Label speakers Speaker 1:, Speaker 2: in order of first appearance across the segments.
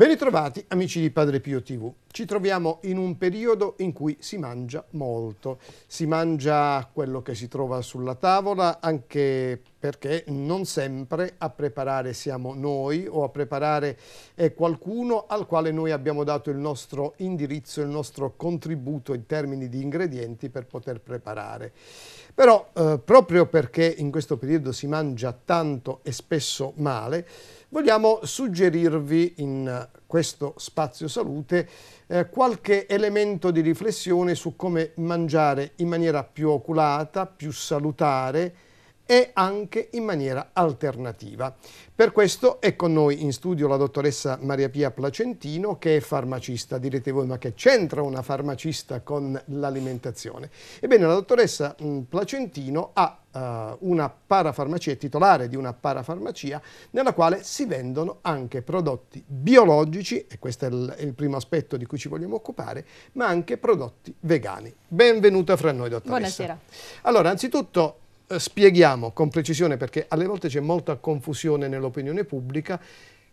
Speaker 1: Ben ritrovati amici di Padre Pio TV. Ci troviamo in un periodo in cui si mangia molto. Si mangia quello che si trova sulla tavola anche perché non sempre a preparare siamo noi o a preparare è eh, qualcuno al quale noi abbiamo dato il nostro indirizzo, il nostro contributo in termini di ingredienti per poter preparare. Però eh, proprio perché in questo periodo si mangia tanto e spesso male, vogliamo suggerirvi in questo spazio salute eh, qualche elemento di riflessione su come mangiare in maniera più oculata, più salutare, e anche in maniera alternativa. Per questo è con noi in studio la dottoressa Maria Pia Placentino che è farmacista. Direte voi ma che c'entra una farmacista con l'alimentazione? Ebbene la dottoressa mm, Placentino ha eh, una parafarmacia, è titolare di una parafarmacia nella quale si vendono anche prodotti biologici, e questo è il, è il, primo aspetto di cui ci vogliamo occupare, ma anche prodotti vegani. Benvenuta fra noi, dottoressa. Buonasera. Allora, anzitutto eh, spieghiamo con precisione, perché alle volte c'è molta confusione nell'opinione pubblica,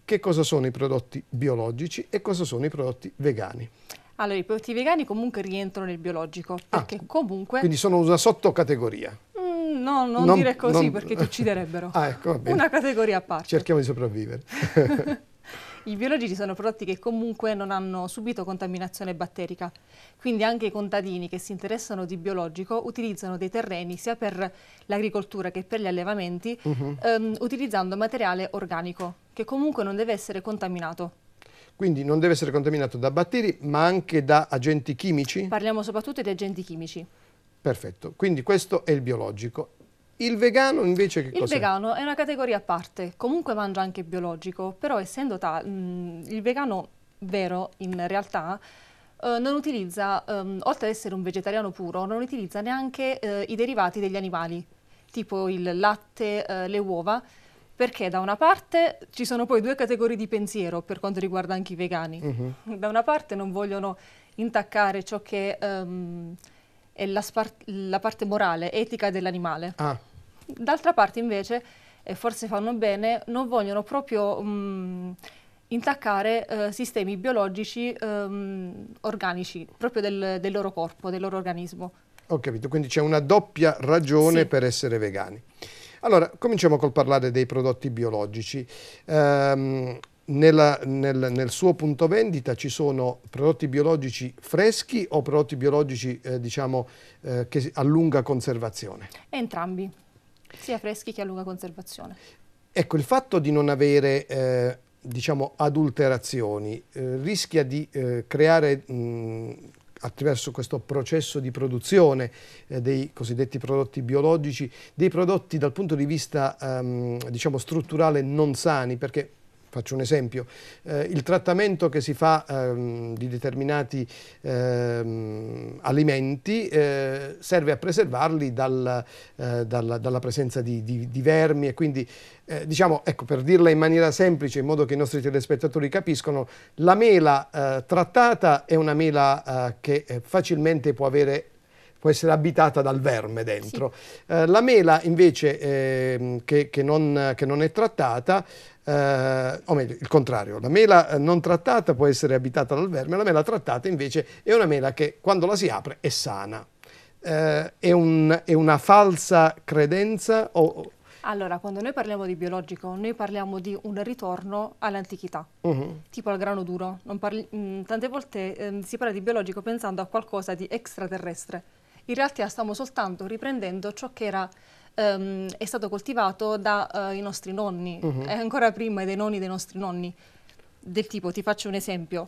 Speaker 1: che cosa sono i prodotti biologici e cosa sono i prodotti vegani.
Speaker 2: Allora, i prodotti vegani comunque rientrano nel biologico, ah, perché ah, comunque... Quindi
Speaker 1: sono una sottocategoria.
Speaker 2: Mm, no, non, non, dire così non... perché ti ucciderebbero. Ah, ecco, Una categoria a parte.
Speaker 1: Cerchiamo di sopravvivere.
Speaker 2: i biologici sono prodotti che comunque non hanno subito contaminazione batterica, quindi anche i contadini che si interessano di biologico utilizzano dei terreni sia per l'agricoltura che per gli allevamenti uh mhm. -huh. ehm, utilizzando materiale organico che comunque non deve essere contaminato.
Speaker 1: Quindi non deve essere contaminato da batteri ma anche da agenti chimici?
Speaker 2: Parliamo soprattutto di agenti chimici.
Speaker 1: Perfetto, quindi questo è il biologico il vegano invece che cosa? Il
Speaker 2: vegano è una categoria a parte, comunque mangia anche biologico, però essendo tale, mm, il vegano vero in realtà eh, non utilizza, ehm, oltre ad essere un vegetariano puro, non utilizza neanche eh, i derivati degli animali, tipo il latte, eh, le uova, perché da una parte ci sono poi due categorie di pensiero per quanto riguarda anche i vegani. Uh mhm. -huh. Da una parte non vogliono intaccare ciò che... Ehm, è la, la parte morale, etica dell'animale. Ah. D'altra parte invece, e forse fanno bene, non vogliono proprio mh, mm, intaccare eh, sistemi biologici ehm, organici, proprio del, del, loro corpo, del loro organismo.
Speaker 1: Ho capito, quindi c'è una doppia ragione sì. per essere vegani. Allora, cominciamo col parlare dei prodotti biologici. Um, nella, nel, nel, suo punto vendita ci sono prodotti biologici freschi o prodotti biologici eh, diciamo, eh, che a lunga conservazione?
Speaker 2: Entrambi, sia freschi che a lunga conservazione.
Speaker 1: Ecco, il fatto di non avere eh, diciamo, adulterazioni eh, rischia di eh, creare mh, attraverso questo processo di produzione eh, dei cosiddetti prodotti biologici, dei prodotti dal punto di vista ehm, diciamo strutturale non sani, perché Faccio un esempio, eh, il trattamento che si fa ehm, di determinati ehm, alimenti eh, serve a preservarli dal, eh, dalla, dalla, presenza di, di, di, vermi e quindi eh, diciamo, ecco, per dirla in maniera semplice, in modo che i nostri telespettatori capiscono, la mela eh, trattata è una mela eh, che facilmente può avere può essere abitata dal verme dentro. Sì. Eh, la mela invece eh, che, che, non, che, non, è trattata, eh, o meglio il contrario, la mela eh, non trattata può essere abitata dal verme, la mela trattata invece è una mela che quando la si apre è sana. Eh, è, un, è, una falsa credenza o,
Speaker 2: allora, quando noi parliamo di biologico, noi parliamo di un ritorno all'antichità, uh mhm. -huh. tipo al grano duro. Parli, mh, mm, tante volte eh, si parla di biologico pensando a qualcosa di extraterrestre in realtà stiamo soltanto riprendendo ciò che era um, è stato coltivato dai eh, uh, nostri nonni, uh mhm. -huh. ancora prima dei nonni dei nostri nonni. Del tipo, ti faccio un esempio,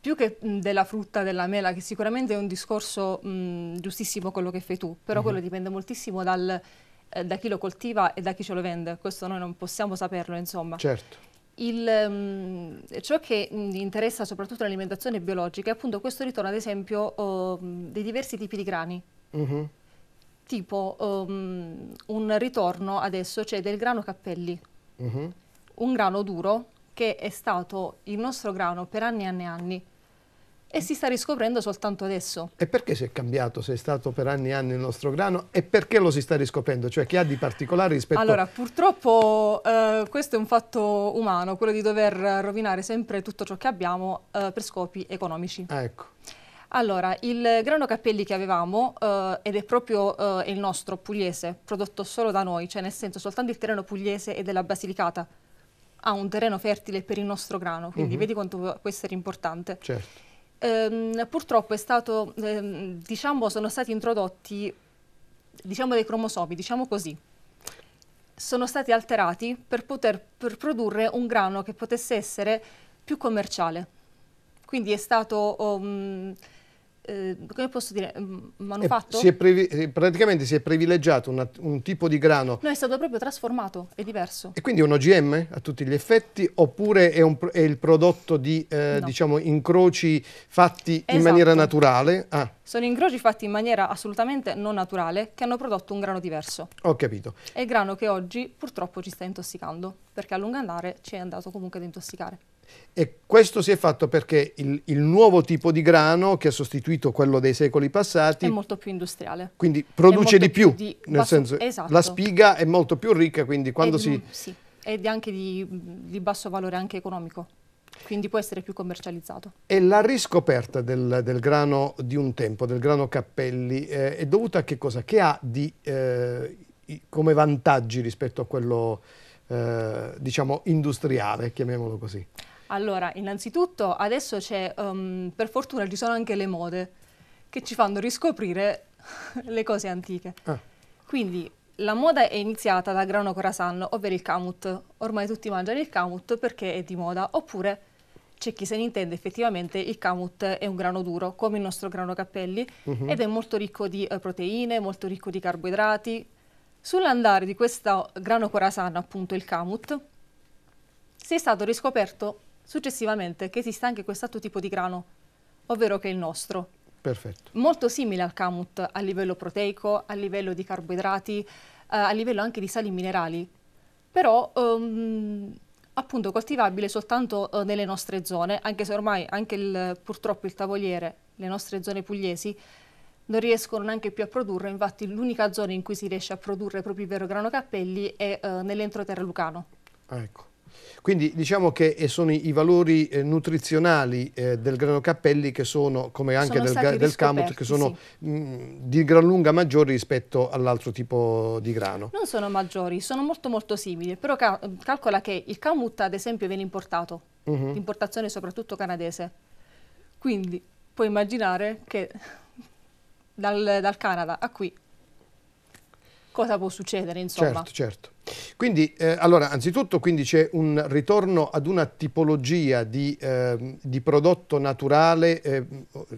Speaker 2: più che mh, della frutta, della mela, che sicuramente è un discorso mh, giustissimo quello che fai tu, però uh mhm. -huh. quello dipende moltissimo dal, eh, da chi lo coltiva e da chi ce lo vende, questo noi non possiamo saperlo, insomma. Certo. Il, um, ciò che mh, mm, interessa soprattutto l'alimentazione biologica è appunto questo ritorno ad esempio um, dei diversi tipi di grani. Mm -hmm. Tipo um, un ritorno adesso c'è cioè del grano cappelli, mm -hmm. un grano duro che è stato il nostro grano per anni e anni e anni e si sta riscoprendo soltanto adesso.
Speaker 1: E perché si è cambiato se è stato per anni e anni il nostro grano e perché lo si sta riscoprendo? Cioè che ha di particolare rispetto a... Allora,
Speaker 2: purtroppo eh, questo è un fatto umano, quello di dover rovinare sempre tutto ciò che abbiamo eh, per scopi economici. Ah, ecco. Allora, il grano cappelli che avevamo, eh, ed è proprio eh, il nostro pugliese, prodotto solo da noi, cioè nel senso soltanto il terreno pugliese e della Basilicata ha un terreno fertile per il nostro grano, quindi uh mhm. -huh. vedi quanto può essere importante. Certo ehm, purtroppo stato, ehm, diciamo, sono stati introdotti diciamo, dei cromosomi, diciamo così, sono stati alterati per poter per produrre un grano che potesse essere più commerciale. Quindi è stato... Um, eh, come posso dire, mm, manufatto? Si
Speaker 1: eh, praticamente si è privilegiato una, un tipo di grano.
Speaker 2: No, è stato proprio trasformato, è diverso. E quindi è un
Speaker 1: OGM a tutti gli effetti oppure è, un, è il prodotto di eh, no. diciamo, incroci fatti esatto. in maniera naturale? Ah.
Speaker 2: Sono incroci fatti in maniera assolutamente non naturale che hanno prodotto un grano diverso. Ho capito. È il grano che oggi purtroppo ci sta intossicando perché a lungo andare ci è andato comunque ad intossicare.
Speaker 1: E questo si è fatto perché il, il, nuovo tipo di grano che ha sostituito quello dei secoli passati è molto
Speaker 2: più industriale.
Speaker 1: Quindi produce di più, di, nel senso esatto. la spiga è molto più ricca, quindi quando è, si... Sì,
Speaker 2: ed anche di, di basso valore anche economico quindi può essere più commercializzato.
Speaker 1: E la riscoperta del, del grano di un tempo, del grano cappelli, eh, è dovuta a che cosa? Che ha di, eh, come vantaggi rispetto a quello, eh, diciamo, industriale, chiamiamolo così?
Speaker 2: Allora, innanzitutto adesso c'è, um, per fortuna ci sono anche le mode che ci fanno riscoprire le cose antiche. Ah. Quindi la moda è iniziata dal grano corasan, ovvero il kamut. Ormai tutti mangiano il kamut perché è di moda, oppure c'è chi se ne intende effettivamente il kamut è un grano duro, come il nostro grano cappelli, uh mhm. -huh. ed è molto ricco di eh, proteine, molto ricco di carboidrati. Sull'andare di questo grano corasan, appunto il kamut, si è stato riscoperto Successivamente che esista anche quest'altro tipo di grano, ovvero che è il nostro. Perfetto. Molto simile al camut a livello proteico, a livello di carboidrati, eh, a livello anche di sali minerali, però um, appunto coltivabile soltanto uh, nelle nostre zone, anche se ormai anche il, purtroppo il tavoliere, le nostre zone pugliesi, non riescono neanche più a produrre, infatti l'unica zona in cui si riesce a produrre proprio il vero grano cappelli è uh, nell'entroterra lucano. Ah, ecco.
Speaker 1: Quindi diciamo che eh, sono i valori eh, nutrizionali eh, del grano cappelli che sono, come anche sono del, del camut, che sono sì. Mm, di gran lunga maggiori rispetto all'altro tipo di grano.
Speaker 2: Non sono maggiori, sono molto molto simili, però calcola che il camut ad esempio viene importato, uh mm-hmm. -huh. importazione soprattutto canadese. Quindi puoi immaginare che dal, dal Canada a qui cosa può succedere insomma. Certo,
Speaker 1: certo. Quindi, eh, allora, anzitutto quindi c'è un ritorno ad una tipologia di, eh, di prodotto naturale, eh,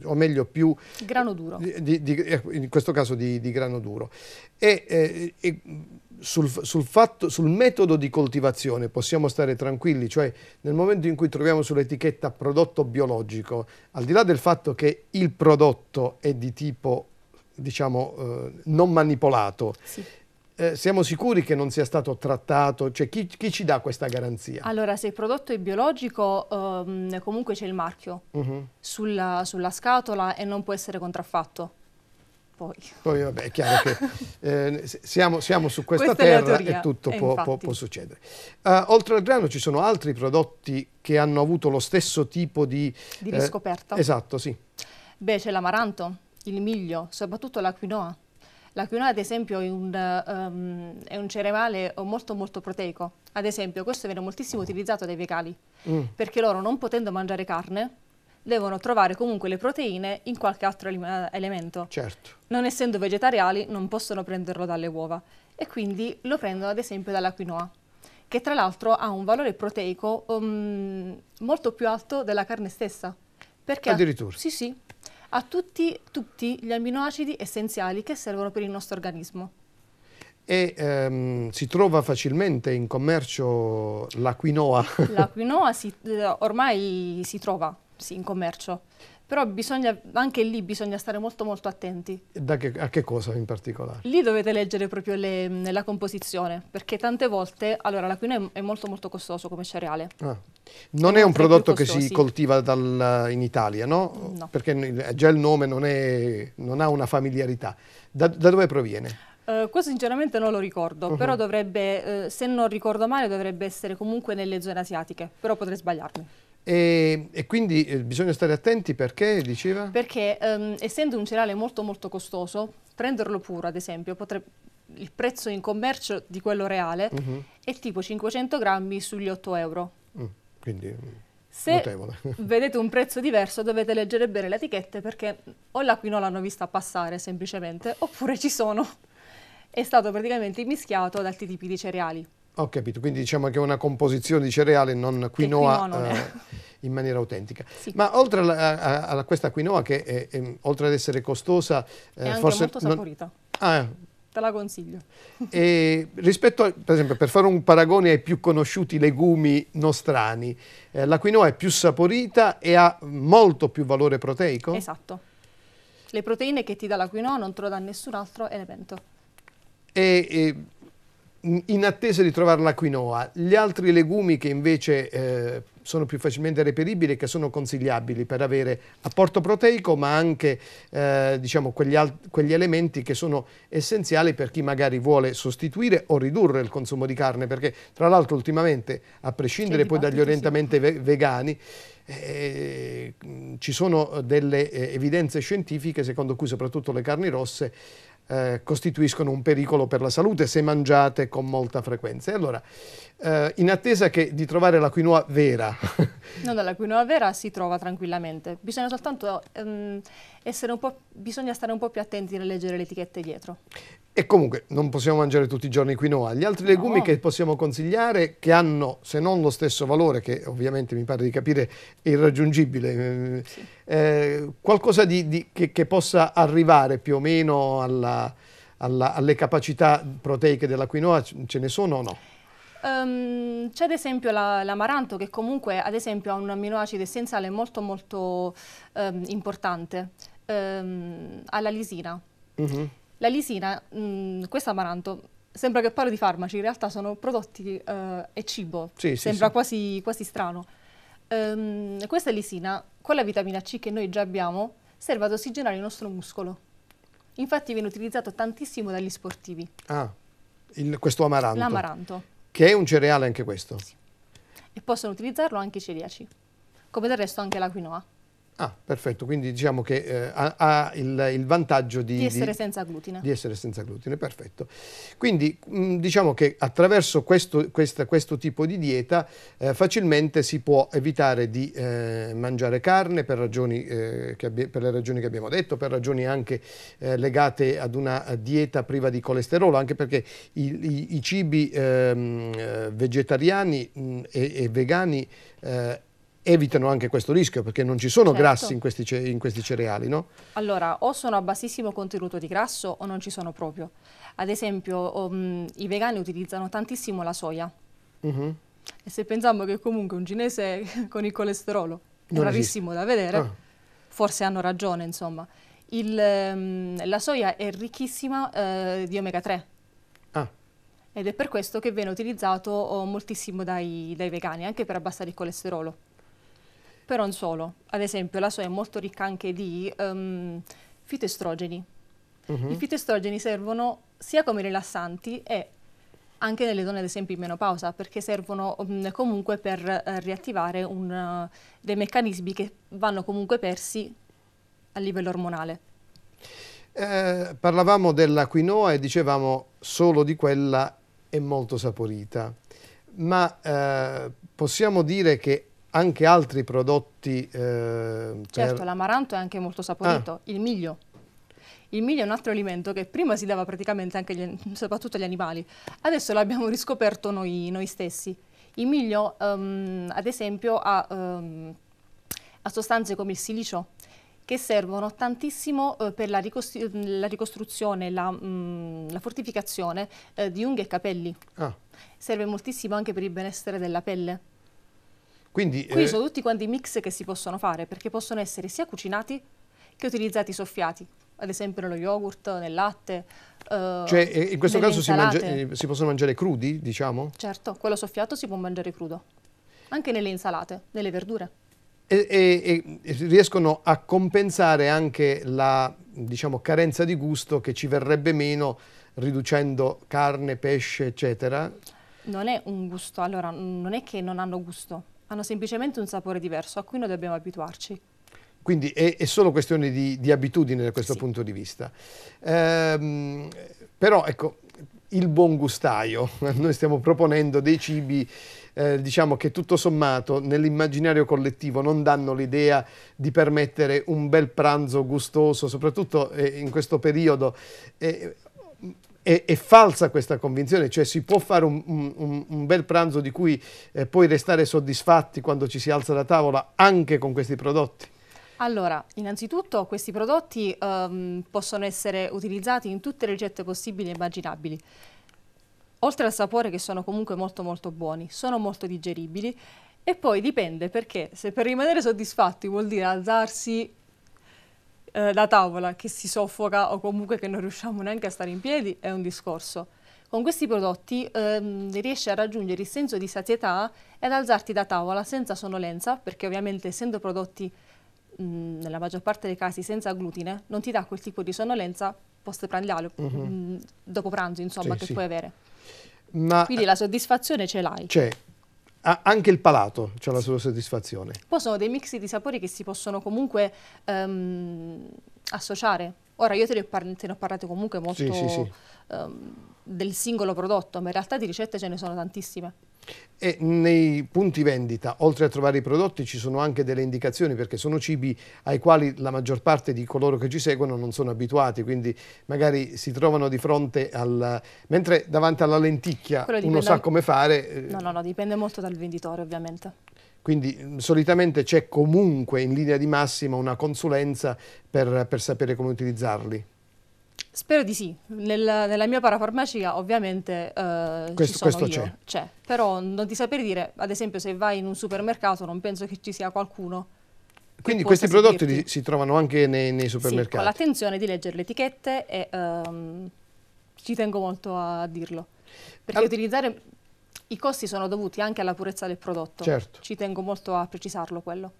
Speaker 1: o meglio più... Grano duro. Di, di, eh, in questo caso di, grano duro. E, eh, e sul, sul, fatto, sul metodo di coltivazione possiamo stare tranquilli, cioè nel momento in cui troviamo sull'etichetta prodotto biologico, al di là del fatto che il prodotto è di tipo diciamo, eh, non manipolato. Sì. Eh, siamo sicuri che non sia stato trattato? Cioè, chi, chi, ci dà questa garanzia?
Speaker 2: Allora, se il prodotto è biologico, ehm, comunque c'è il marchio uh mhm. -huh. sulla, sulla, scatola e non può essere contraffatto. Poi,
Speaker 1: Poi vabbè, è chiaro che eh, siamo, siamo, su questa, questa terra e eh, tutto eh, può, può, può, succedere. Uh, oltre al grano ci sono altri prodotti che hanno avuto lo stesso tipo di... Di eh, riscoperta. esatto, sì.
Speaker 2: Beh, c'è l'amaranto il miglio, soprattutto la quinoa. La quinoa ad esempio è un, um, è un, cereale molto molto proteico, ad esempio questo viene moltissimo utilizzato dai vegani, mm. perché loro non potendo mangiare carne devono trovare comunque le proteine in qualche altro elemento. Certo. Non essendo vegetariani non possono prenderlo dalle uova e quindi lo prendono ad esempio dalla quinoa che tra l'altro ha un valore proteico um, molto più alto della carne stessa. Perché Addirittura? Sì, sì, ha tutti, tutti gli aminoacidi essenziali che servono per il nostro organismo
Speaker 1: e ehm, si trova facilmente in commercio la quinoa.
Speaker 2: La quinoa si, eh, ormai si trova sì, in commercio però bisogna, anche lì bisogna stare molto molto attenti.
Speaker 1: Che, a che cosa in particolare? Lì
Speaker 2: dovete leggere proprio le, la composizione, perché tante volte, allora l'aquino è, è molto molto costoso come cereale.
Speaker 1: Ah. Non è, è un prodotto che si coltiva dal, in Italia, no? no? Perché già il nome non, è, non ha una familiarità. Da, da dove proviene?
Speaker 2: Uh, questo sinceramente non lo ricordo, uh -huh. però uh-huh. dovrebbe, uh, se non ricordo male, dovrebbe essere comunque nelle zone asiatiche, però potrei sbagliarmi.
Speaker 1: E, e, quindi eh, bisogna stare attenti perché, diceva?
Speaker 2: Perché um, essendo un cereale molto molto costoso, prenderlo puro ad esempio, potrebbe, il prezzo in commercio di quello reale uh mhm. -huh. è tipo 500 grammi sugli 8 euro.
Speaker 1: Mm, quindi mm, Se notevole.
Speaker 2: vedete un prezzo diverso dovete leggere bene le etichette perché o la quinola l'hanno vista passare semplicemente oppure ci sono. È stato praticamente mischiato ad altri tipi di cereali.
Speaker 1: Ho capito, quindi diciamo che è una composizione di cereale non quinoa eh, in maniera autentica. Sì. Ma oltre alla, a, a, questa quinoa che è, è, oltre ad essere costosa... è eh, anche forse molto saporita. Non... Ah, eh.
Speaker 2: Te la consiglio.
Speaker 1: E rispetto, a, per esempio, per fare un paragone ai più conosciuti legumi nostrani, eh, la quinoa è più saporita e ha molto più valore proteico? Esatto.
Speaker 2: Le proteine che ti dà la quinoa non te lo dà nessun altro elemento.
Speaker 1: E, e in attesa di trovare la quinoa, gli altri legumi che invece eh, sono più facilmente reperibili e che sono consigliabili per avere apporto proteico ma anche eh, diciamo, quegli, quegli, elementi che sono essenziali per chi magari vuole sostituire o ridurre il consumo di carne perché tra l'altro ultimamente a prescindere poi dagli orientamenti sì. vegani eh, ci sono delle eh, evidenze scientifiche secondo cui soprattutto le carni rosse eh, costituiscono un pericolo per la salute se mangiate con molta frequenza. E allora, eh, in attesa che, di trovare la quinoa vera...
Speaker 2: no, la quinoa vera si trova tranquillamente. Bisogna soltanto um, essere un po', bisogna stare un po' più attenti nel leggere le etichette dietro.
Speaker 1: E comunque non possiamo mangiare tutti i giorni quinoa. Gli altri legumi no. che possiamo consigliare, che hanno se non lo stesso valore, che ovviamente mi pare di capire è irraggiungibile, eh, sì. eh, qualcosa di, di, che, che, possa arrivare più o meno alla, alla, alle capacità proteiche della quinoa, ce ne sono o no?
Speaker 2: Um, c'è ad esempio l'amaranto che comunque ad esempio ha un amminoacido essenziale molto molto um, importante, um, alla lisina. Uh mhm. -huh. La lisina, mh, mm, questo amaranto, sembra che parli di farmaci, in realtà sono prodotti eh, e cibo, sì, sembra sì, quasi, quasi, strano. Ehm, questa lisina, con la vitamina C che noi già abbiamo, serve ad ossigenare il nostro muscolo. Infatti viene utilizzato tantissimo dagli sportivi.
Speaker 1: Ah, il, questo amaranto. L'amaranto. Che è un cereale anche questo. Sì.
Speaker 2: E possono utilizzarlo anche i celiaci, come del resto anche la quinoa.
Speaker 1: Ah, perfetto, quindi diciamo che eh, ha, ha il, il, vantaggio di, di essere di, senza glutine. Di essere senza glutine, perfetto. Quindi mh, mm, diciamo che attraverso questo, questa, questo tipo di dieta eh, facilmente si può evitare di eh, mangiare carne per, ragioni, eh, per, le ragioni che abbiamo detto, per ragioni anche eh, legate ad una eh, dieta priva di colesterolo, anche perché i, i, i cibi ehm, vegetariani mh, mm, e, e, vegani evitano anche questo rischio perché non ci sono certo. grassi in questi, in questi, cereali, no?
Speaker 2: Allora, o sono a bassissimo contenuto di grasso o non ci sono proprio. Ad esempio, um, i vegani utilizzano tantissimo la soia. Uh mm-hmm. -huh. E se pensiamo che comunque un cinese con il colesterolo è rarissimo da vedere, ah. forse hanno ragione, insomma. Il, um, la soia è ricchissima uh, di omega 3 ah. ed è per questo che viene utilizzato oh, moltissimo dai, dai, vegani, anche per abbassare il colesterolo però non solo. Ad esempio la soia è molto ricca anche di um, fitoestrogeni. Uh mhm. -huh. I fitoestrogeni servono sia come rilassanti e anche nelle donne ad esempio in menopausa perché servono um, comunque per uh, riattivare un, uh, dei meccanismi che vanno comunque persi a livello ormonale.
Speaker 1: Eh, parlavamo della quinoa e dicevamo solo di quella è molto saporita, ma eh, possiamo dire che anche altri prodotti. Eh, per... Certo,
Speaker 2: l'amaranto è anche molto saporito, ah. il miglio. Il miglio è un altro alimento che prima si dava praticamente anche gli, soprattutto agli animali, adesso l'abbiamo riscoperto noi, noi, stessi. Il miglio, um, ad esempio, ha, um, ha, sostanze come il silicio che servono tantissimo uh, per la, ricostru la, ricostruzione, la, um, la fortificazione uh, di unghie e capelli. Ah. Serve moltissimo anche per il benessere della pelle
Speaker 1: quindi, Qui eh... sono
Speaker 2: tutti quanti i mix che si possono fare perché possono essere sia cucinati che utilizzati soffiati, ad esempio nello yogurt, nel latte. Eh, cioè eh, in questo caso si, mangia, eh,
Speaker 1: si, possono mangiare crudi, diciamo?
Speaker 2: Certo, quello soffiato si può mangiare crudo, anche nelle insalate, nelle verdure.
Speaker 1: E, e, e riescono a compensare anche la diciamo, carenza di gusto che ci verrebbe meno riducendo carne, pesce, eccetera?
Speaker 2: Non è un gusto, allora non è che non hanno gusto, hanno semplicemente un sapore diverso a cui noi dobbiamo abituarci.
Speaker 1: Quindi è, è solo questione di, di, abitudine da questo sì. punto di vista. Ehm, però ecco, il buon gustaio, noi stiamo proponendo dei cibi eh, diciamo che tutto sommato nell'immaginario collettivo non danno l'idea di permettere un bel pranzo gustoso, soprattutto eh, in questo periodo. Eh, è, è, falsa questa convinzione, cioè si può fare un, un, un bel pranzo di cui eh, poi restare soddisfatti quando ci si alza da tavola anche con questi prodotti?
Speaker 2: Allora, innanzitutto questi prodotti um, possono essere utilizzati in tutte le ricette possibili e immaginabili. Oltre al sapore che sono comunque molto molto buoni, sono molto digeribili e poi dipende perché se per rimanere soddisfatti vuol dire alzarsi eh, la tavola che si soffoca o comunque che non riusciamo neanche a stare in piedi è un discorso. Con questi prodotti ehm, riesci a raggiungere il senso di sazietà ed alzarti da tavola senza sonnolenza, perché ovviamente essendo prodotti mh, nella maggior parte dei casi senza glutine, non ti dà quel tipo di sonnolenza postprandiale, mm -hmm. dopo pranzo insomma, sì, che sì. puoi avere.
Speaker 1: Ma Quindi la
Speaker 2: soddisfazione ce l'hai. C'è,
Speaker 1: anche il palato ha la sua soddisfazione.
Speaker 2: Poi sono dei mix di sapori che si possono comunque um, associare. Ora io te ne, parlo, te ne ho parlato comunque molto sì, sì, sì. Um, ehm, del singolo prodotto, ma in realtà di ricette ce ne sono tantissime.
Speaker 1: E nei punti vendita, oltre a trovare i prodotti, ci sono anche delle indicazioni perché sono cibi ai quali la maggior parte di coloro che ci seguono non sono abituati, quindi magari si trovano di fronte al... mentre davanti alla lenticchia uno sa come fare. Eh, no, no,
Speaker 2: no, dipende molto dal venditore ovviamente.
Speaker 1: Quindi mm, solitamente c'è comunque in linea di massima una consulenza per, per sapere come utilizzarli.
Speaker 2: Spero di sì. Nel, nella mia parafarmacia ovviamente eh, questo, questo io, c'è. c'è. Però non ti saprei dire, ad esempio se vai in un supermercato non penso che ci sia qualcuno. Quindi questi prodotti li,
Speaker 1: si trovano anche nei, nei supermercati? Sì, con
Speaker 2: l'attenzione di leggere le etichette e ehm, ci tengo molto a dirlo. Perché All... utilizzare i costi sono dovuti anche alla purezza del prodotto. Certo. Ci tengo molto a precisarlo quello.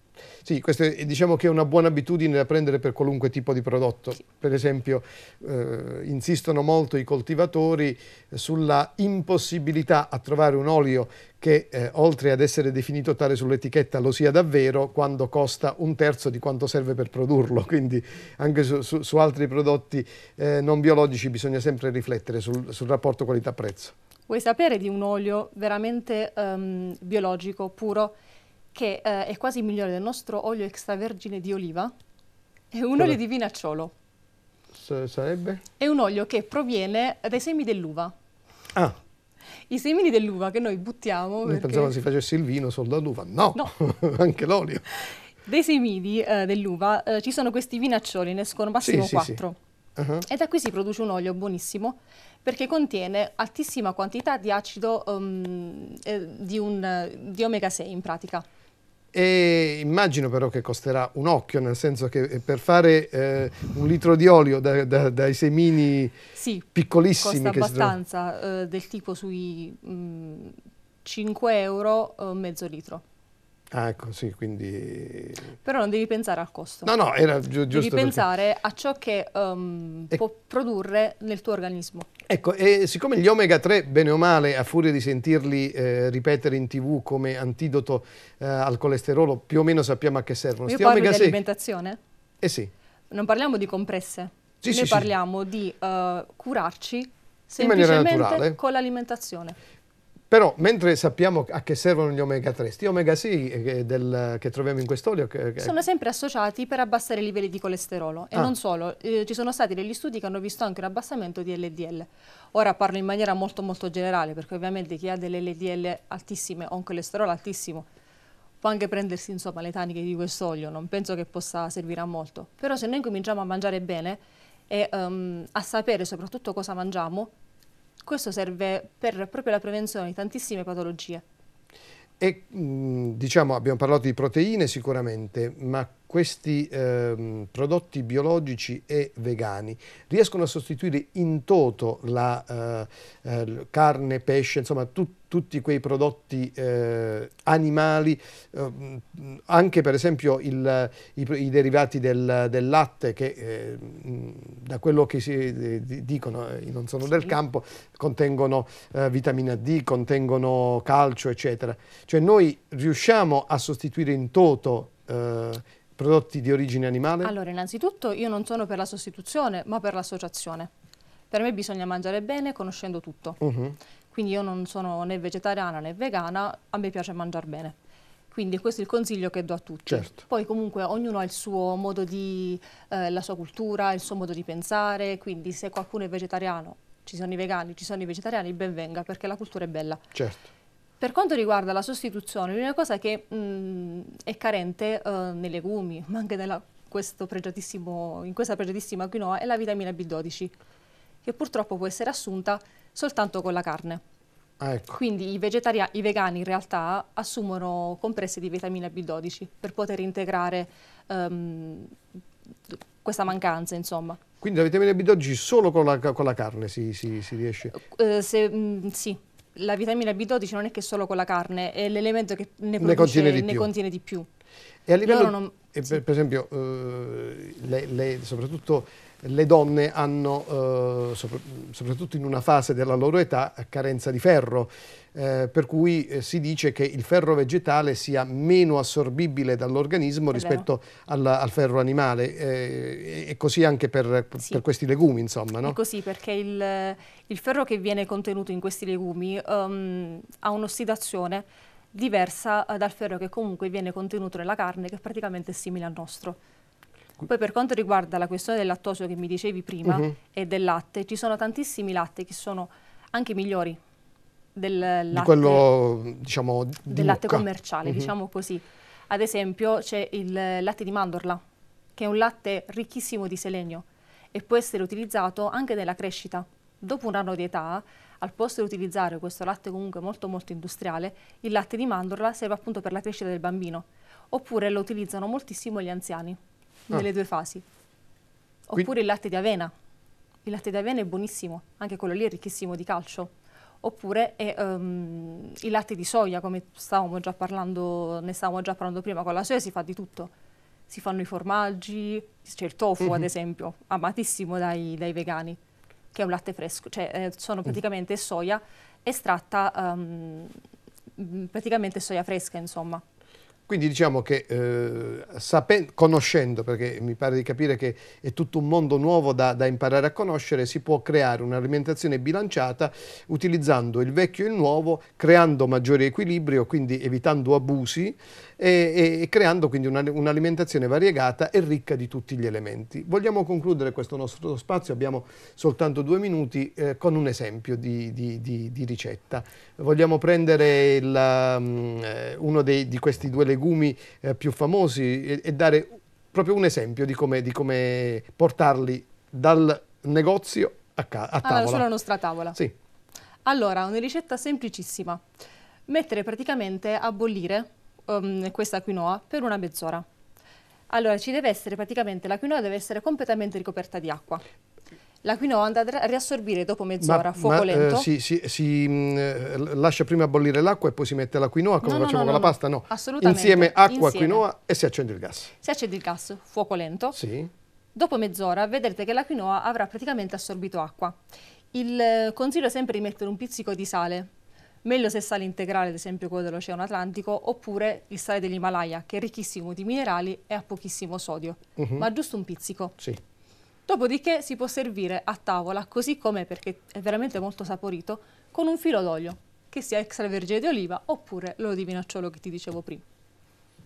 Speaker 1: Sì, questa è, diciamo che è una buona abitudine da prendere per qualunque tipo di prodotto. Sì. Per esempio, eh, insistono molto i coltivatori sulla impossibilità a trovare un olio che eh, oltre ad essere definito tale sull'etichetta lo sia davvero quando costa un terzo di quanto serve per produrlo. Quindi anche su, su, su altri prodotti eh, non biologici bisogna sempre riflettere sul, sul rapporto qualità-prezzo.
Speaker 2: Vuoi sapere di un olio veramente ehm, biologico, puro, che eh, è quasi migliore del nostro olio extravergine di oliva? È un olio di vinacciolo.
Speaker 1: S sarebbe?
Speaker 2: È un olio che proviene dai semi dell'uva. Ah. I semini dell'uva che noi buttiamo... Noi perché... pensavamo si
Speaker 1: facesse il vino solo dall'uva. No, no. anche l'olio.
Speaker 2: Dei semini eh, dell'uva eh, ci sono questi vinaccioli, ne escono massimo sì, sì, 4. Sì. Uh -huh. E da qui si produce un olio buonissimo perché contiene altissima quantità di acido um, eh, di, un, di omega 6 in pratica.
Speaker 1: E immagino però che costerà un occhio, nel senso che eh, per fare eh, un litro di olio da, da, dai semini
Speaker 2: sì, piccolissimi... costa abbastanza, sono... eh, del tipo sui mh, mm, 5 euro eh, mezzo litro.
Speaker 1: Ah, ecco, sì, quindi... Però non devi pensare al costo. No, no, era gi giusto... Devi pensare
Speaker 2: a ciò che um, e... può produrre nel tuo organismo.
Speaker 1: Ecco, e siccome gli omega 3, bene o male, a furia di sentirli eh, ripetere in tv come antidoto eh, al colesterolo, più o meno sappiamo a che servono. Io Sti parlo di
Speaker 2: alimentazione? Eh sì. Non parliamo di compresse, sì, noi sì, parliamo sì. di uh, curarci semplicemente con l'alimentazione.
Speaker 1: Però mentre sappiamo a che servono gli omega 3, sti omega 6 eh, del, che troviamo in quest'olio... Sono
Speaker 2: sempre associati per abbassare i livelli di colesterolo e ah. non solo, eh, ci sono stati degli studi che hanno visto anche un abbassamento di LDL. Ora parlo in maniera molto molto generale perché ovviamente chi ha delle LDL altissime o un colesterolo altissimo può anche prendersi insomma, le taniche di quest'olio, non penso che possa servire a molto. Però se noi cominciamo a mangiare bene e um, a sapere soprattutto cosa mangiamo, questo serve per proprio la prevenzione di tantissime patologie.
Speaker 1: E, diciamo, abbiamo parlato di proteine sicuramente, ma questi eh, prodotti biologici e vegani riescono a sostituire in toto la eh, eh carne, pesce, insomma tutto tutti quei prodotti eh, animali, eh, anche per esempio il, i, i, derivati del, del latte che eh, da quello che si dicono, eh, non sono del campo, contengono eh, vitamina D, contengono calcio eccetera. Cioè noi riusciamo a sostituire in toto Prodotti di origine animale?
Speaker 2: Allora, innanzitutto io non sono per la sostituzione, ma per l'associazione. Per me bisogna mangiare bene conoscendo tutto. Uh mhm. -huh. Quindi io non sono né vegetariana né vegana, a me piace mangiare bene. Quindi questo è il consiglio che do a tutti. Certo. Poi comunque ognuno ha il suo modo di, eh, la sua cultura, il suo modo di pensare, quindi se qualcuno è vegetariano, ci sono i vegani, ci sono i vegetariani, ben venga perché la cultura è bella. Certo. Per quanto riguarda la sostituzione, l'unica cosa che mh, mm, è carente eh, nei legumi, ma anche nella, in questa pregiatissima quinoa, è la vitamina B12, che purtroppo può essere assunta soltanto con la carne. Ah, ecco. Quindi i, i, vegani in realtà assumono compresse di vitamina B12 per poter integrare um, questa mancanza, insomma.
Speaker 1: Quindi la vitamina B12 solo con la, con la carne si, si, si riesce?
Speaker 2: Uh, se, mh, mm, sì la vitamina B12 non è che solo con la carne, è l'elemento che ne, produce, ne, contiene, di ne contiene, di più. E a livello, non, e per, sì. per,
Speaker 1: esempio, eh, le, le, soprattutto le donne hanno, eh, sopra soprattutto in una fase della loro età, carenza di ferro, eh, per cui eh, si dice che il ferro vegetale sia meno assorbibile dall'organismo rispetto al, al, ferro animale eh, e così anche per, sì. per, questi legumi, insomma. No? È così
Speaker 2: perché il, il, ferro che viene contenuto in questi legumi um, ha un'ossidazione diversa eh, dal ferro che comunque viene contenuto nella carne che praticamente è simile al nostro. Poi per quanto riguarda la questione del lattosio che mi dicevi prima uh mhm. -huh. e del latte, ci sono tantissimi latte che sono anche migliori del latte, di quello,
Speaker 1: diciamo, di del latte commerciale, uh mhm. -huh. diciamo
Speaker 2: così. Ad esempio c'è il latte di mandorla, che è un latte ricchissimo di selenio e può essere utilizzato anche nella crescita. Dopo un anno di età, al posto di utilizzare questo latte comunque molto molto industriale, il latte di mandorla serve appunto per la crescita del bambino, oppure lo utilizzano moltissimo gli anziani. Ah. nelle ah. due fasi. Oppure Quindi... il latte di avena. Il latte di avena è buonissimo, anche quello lì è ricchissimo di calcio. Oppure è, um, il latte di soia, come stavamo già parlando, ne stavamo già parlando prima, con la soia si fa di tutto. Si fanno i formaggi, c'è il tofu mm -hmm. ad mhm. esempio, amatissimo dai, dai, vegani, che è un latte fresco, cioè eh, sono mm. praticamente mm. soia estratta, um, praticamente soia fresca insomma.
Speaker 1: Quindi diciamo che eh, sapendo, conoscendo, perché mi pare di capire che è tutto un mondo nuovo da, da imparare a conoscere, si può creare un'alimentazione bilanciata utilizzando il vecchio e il nuovo, creando maggiore equilibrio, quindi evitando abusi e, e creando quindi un'alimentazione variegata e ricca di tutti gli elementi. Vogliamo concludere questo nostro spazio, abbiamo soltanto due minuti, eh, con un esempio di, di, di, di ricetta. Vogliamo prendere il, um, uno dei, di questi due legumi eh, più famosi e, e, dare proprio un esempio di come, come portarli dal negozio a, ca- a ah, tavola. Allora, sulla
Speaker 2: nostra tavola. Sì. Allora, una ricetta semplicissima. Mettere praticamente a bollire um, questa quinoa per una mezz'ora. Allora ci deve essere praticamente, la quinoa deve essere completamente ricoperta di acqua. La quinoa andrà a riassorbire dopo mezz'ora, a fuoco ma, eh, lento. Eh, si,
Speaker 1: si, si mh, mm, eh, lascia prima bollire l'acqua e poi si mette la quinoa, come no, facciamo no, no, con la pasta? No, assolutamente. Insieme acqua, Insieme. quinoa e si accende il gas.
Speaker 2: Si accende il gas, fuoco lento. Sì. Dopo mezz'ora vedrete che la quinoa avrà praticamente assorbito acqua. Il eh, consiglio è sempre di mettere un pizzico di sale meglio se sale integrale, ad esempio quello dell'Oceano Atlantico, oppure il sale dell'Himalaya, che è ricchissimo di minerali e ha pochissimo sodio,
Speaker 1: uh mhm. -huh. ma giusto un pizzico. Sì.
Speaker 2: Dopodiché si può servire a tavola, così come perché è veramente molto saporito, con un filo d'olio, che sia extravergine di oliva oppure l'olio di vinacciolo che ti dicevo prima.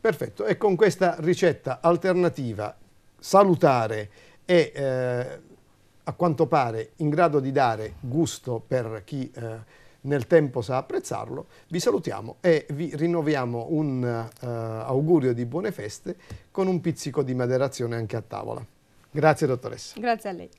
Speaker 1: Perfetto, e con questa ricetta alternativa, salutare e eh, a quanto pare in grado di dare gusto per chi... Eh, nel tempo sa apprezzarlo. Vi salutiamo e vi rinnoviamo un uh, augurio di buone feste con un pizzico di maderazione anche a tavola. Grazie dottoressa.
Speaker 2: Grazie a lei.